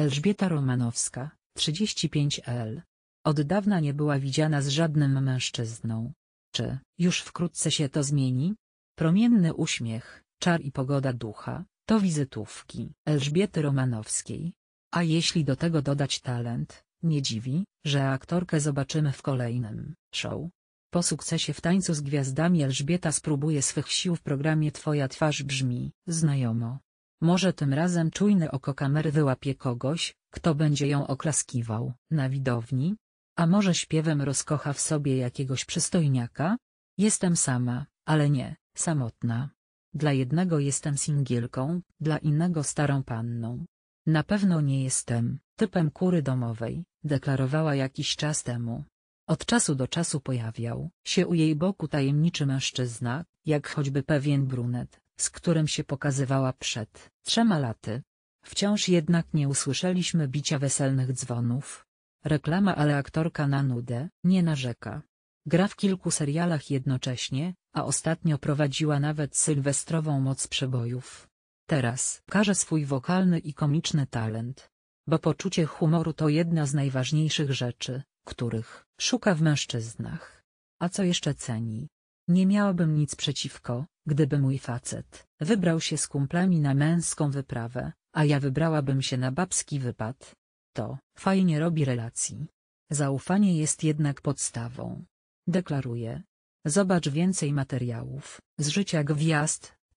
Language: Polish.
Elżbieta Romanowska, 35L. Od dawna nie była widziana z żadnym mężczyzną. Czy już wkrótce się to zmieni? Promienny uśmiech, czar i pogoda ducha, to wizytówki Elżbiety Romanowskiej. A jeśli do tego dodać talent, nie dziwi, że aktorkę zobaczymy w kolejnym show. Po sukcesie w tańcu z gwiazdami Elżbieta spróbuje swych sił w programie Twoja twarz brzmi znajomo. Może tym razem czujne oko kamery wyłapie kogoś, kto będzie ją oklaskiwał na widowni? A może śpiewem rozkocha w sobie jakiegoś przystojniaka? Jestem sama, ale nie, samotna. Dla jednego jestem singielką, dla innego starą panną. Na pewno nie jestem typem kury domowej, deklarowała jakiś czas temu. Od czasu do czasu pojawiał się u jej boku tajemniczy mężczyzna, jak choćby pewien brunet, z którym się pokazywała przed trzema laty. Wciąż jednak nie usłyszeliśmy bicia weselnych dzwonów. Reklama ale aktorka na nudę nie narzeka. Gra w kilku serialach jednocześnie, a ostatnio prowadziła nawet sylwestrową moc przebojów. Teraz każe swój wokalny i komiczny talent. Bo poczucie humoru to jedna z najważniejszych rzeczy, których szuka w mężczyznach. A co jeszcze ceni? Nie miałabym nic przeciwko, Gdyby mój facet wybrał się z kumplami na męską wyprawę, a ja wybrałabym się na babski wypad. To fajnie robi relacji. Zaufanie jest jednak podstawą. Deklaruję. Zobacz więcej materiałów z życia gwiazd